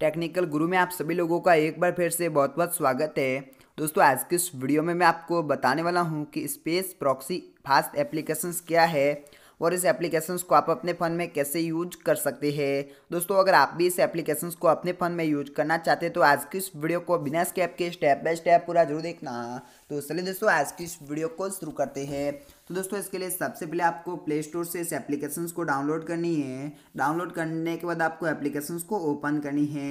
technical गुरु में आप सभी लोगों का एक बार फिर से बहुत बहुत स्वागत है दोस्तों आज के इस वीडियो में मैं आपको बताने वाला हूँ कि स्पेस प्रॉक्सी फास्ट एप्लीकेशंस क्या है और इस एप्लीकेशंस को आप अपने फ़ोन में कैसे यूज कर सकते हैं दोस्तों अगर आप भी इस एप्लीकेशंस को अपने फ़ोन में यूज करना चाहते हैं तो आज की इस वीडियो को बिना स्कैप के स्टेप बाय स्टेप पूरा जरूर देखना तो चलिए दोस्तों आज की इस वीडियो को शुरू करते हैं तो दोस्तों इसके लिए सबसे पहले आपको प्ले स्टोर से इस एप्लीकेशन को डाउनलोड करनी है डाउनलोड करने के बाद आपको एप्लीकेशंस को ओपन करनी है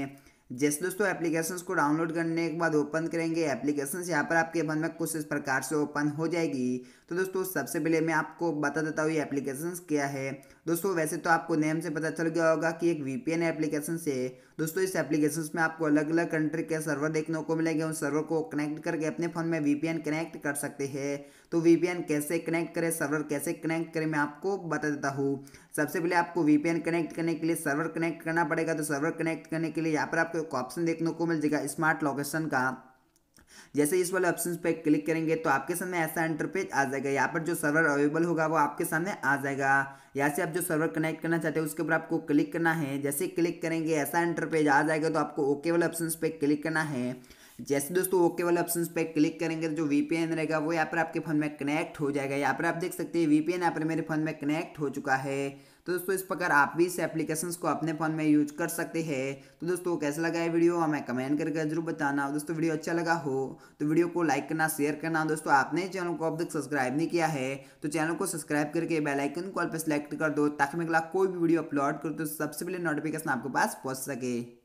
जैसे दोस्तों एप्लीकेशंस को डाउनलोड करने के बाद ओपन करेंगे एप्लीकेशंस यहाँ पर आपके मन में कुछ इस प्रकार से ओपन हो जाएगी तो दोस्तों सबसे पहले मैं आपको बता देता हूँ ये एप्लीकेशंस क्या है दोस्तों वैसे तो आपको नेम से पता चल गया होगा कि एक वीपीएन एप्लीकेशन से दोस्तों इस एप्लीकेशन में आपको अलग अलग कंट्री के सर्वर देखने को मिलेंगे उन सर्वर को कनेक्ट करके अपने फ़ोन में वीपीएन कनेक्ट कर सकते हैं तो वीपीएन कैसे कनेक्ट करें सर्वर कैसे कनेक्ट करें मैं आपको बता देता हूँ सबसे पहले आपको वी कनेक्ट करने के लिए सर्वर कनेक्ट करना पड़ेगा तो सर्वर कनेक्ट करने के लिए यहाँ पर आपको एक ऑप्शन देखने को मिल जाएगा स्मार्ट लोकेशन का जैसे इस वाले ऑप्शन पे क्लिक करेंगे तो आपके सामने ऐसा इंटरपेज आ जाएगा यहाँ पर जो सर्वर अवेलेबल होगा वो आपके सामने आ जाएगा यहाँ से आप जो सर्वर कनेक्ट करना चाहते हैं उसके ऊपर आपको क्लिक करना है जैसे क्लिक करेंगे ऐसा इंटरपेज आ जाएगा तो आपको ओके वाले ऑप्शन पे क्लिक करना है जैसे दोस्तों ओके वाले ऑप्शन पे क्लिक करेंगे तो जो वीपीएन रहेगा वो यहाँ पर आपके फ़ोन में कनेक्ट हो जाएगा यहाँ पर आप देख सकते हैं वीपीएन यहाँ पर मेरे फ़ोन में कनेक्ट हो चुका है तो दोस्तों इस प्रकार आप भी इस एप्लीकेशन को अपने फ़ोन में यूज कर सकते हैं तो दोस्तों कैसा लगा है वीडियो हमें कमेंट करके जरूर बताना दोस्तों वीडियो अच्छा लगा हो तो वीडियो को लाइक करना शेयर करना दोस्तों आपने चैनल को अब तक सब्सक्राइब नहीं किया है तो चैनल को सब्सक्राइब करके बेलाइकन कॉल पर सेलेक्ट कर दो ताकि मैं अगला कोई भी वीडियो अपलोड करो तो सबसे पहले नोटिफिकेशन आपके पास पहुँच सके